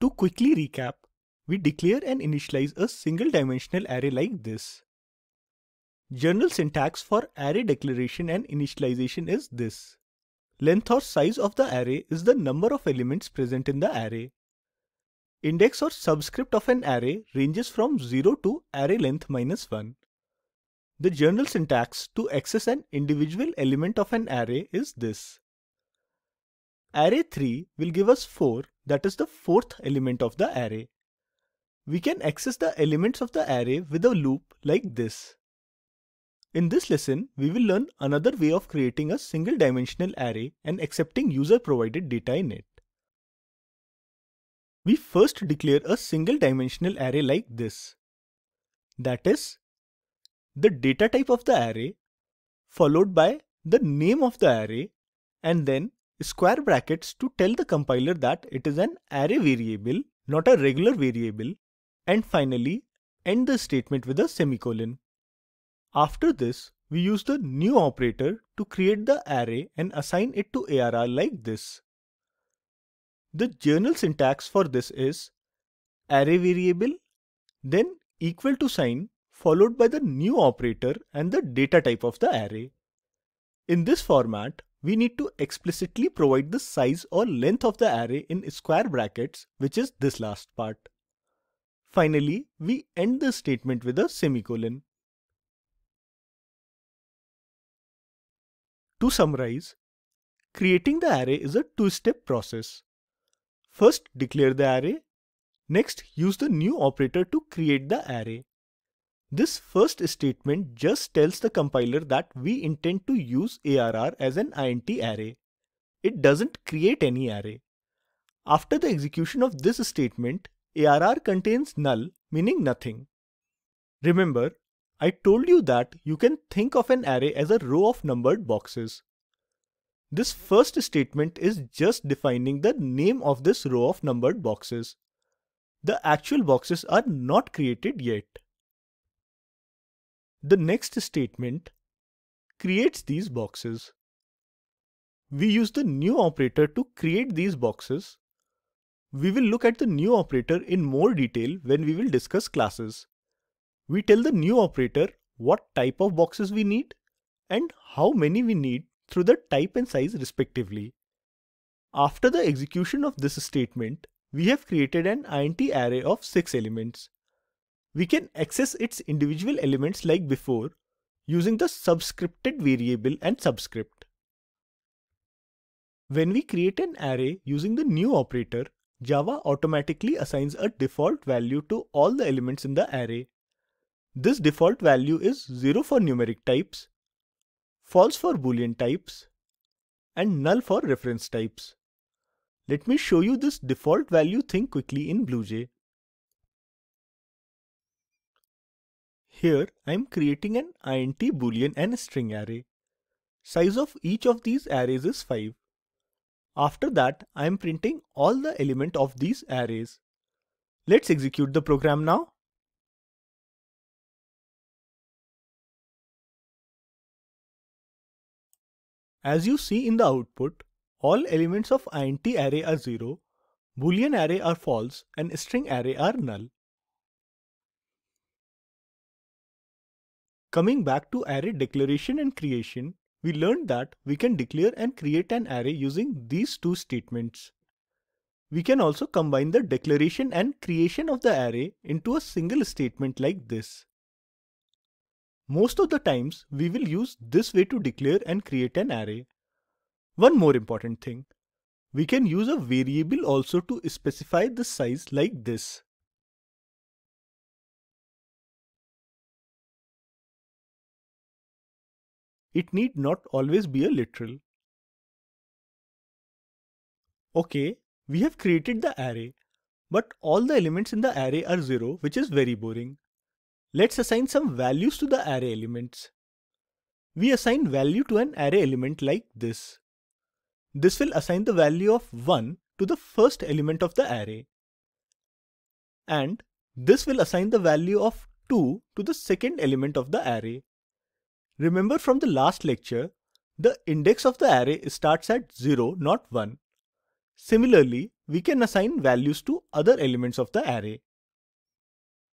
To quickly recap, we declare and initialize a single dimensional array like this. General syntax for array declaration and initialization is this. Length or size of the array is the number of elements present in the array. Index or subscript of an array ranges from 0 to array length minus 1. The general syntax to access an individual element of an array is this. Array 3 will give us 4 that is the fourth element of the array. We can access the elements of the array with a loop like this. In this lesson, we will learn another way of creating a single dimensional array and accepting user provided data in it. We first declare a single dimensional array like this. That is, the data type of the array followed by the name of the array and then square brackets to tell the compiler that it is an array variable, not a regular variable, and finally end the statement with a semicolon. After this, we use the new operator to create the array and assign it to ARR like this. The journal syntax for this is array variable, then equal to sign followed by the new operator and the data type of the array. In this format, we need to explicitly provide the size or length of the array in square brackets, which is this last part. Finally, we end the statement with a semicolon. To summarize, creating the array is a two-step process. First, declare the array. Next, use the new operator to create the array. This first statement just tells the compiler that we intend to use ARR as an int array. It doesn't create any array. After the execution of this statement, ARR contains null, meaning nothing. Remember, I told you that you can think of an array as a row of numbered boxes. This first statement is just defining the name of this row of numbered boxes. The actual boxes are not created yet. The next statement creates these boxes. We use the new operator to create these boxes. We will look at the new operator in more detail when we will discuss classes. We tell the new operator what type of boxes we need and how many we need through the type and size respectively. After the execution of this statement, we have created an int array of 6 elements. We can access its individual elements like before using the subscripted variable and subscript. When we create an array using the new operator, Java automatically assigns a default value to all the elements in the array. This default value is 0 for numeric types, false for boolean types, and null for reference types. Let me show you this default value thing quickly in BlueJ. Here I am creating an int boolean and string array. Size of each of these arrays is 5. After that I am printing all the element of these arrays. Let's execute the program now. As you see in the output, all elements of int array are 0, boolean array are false and string array are null. Coming back to array declaration and creation, we learned that we can declare and create an array using these two statements. We can also combine the declaration and creation of the array into a single statement like this. Most of the times, we will use this way to declare and create an array. One more important thing. We can use a variable also to specify the size like this. It need not always be a literal. Okay, we have created the array, but all the elements in the array are 0 which is very boring. Let's assign some values to the array elements. We assign value to an array element like this. This will assign the value of 1 to the first element of the array. And this will assign the value of 2 to the second element of the array. Remember from the last lecture, the index of the array starts at 0 not 1. Similarly, we can assign values to other elements of the array.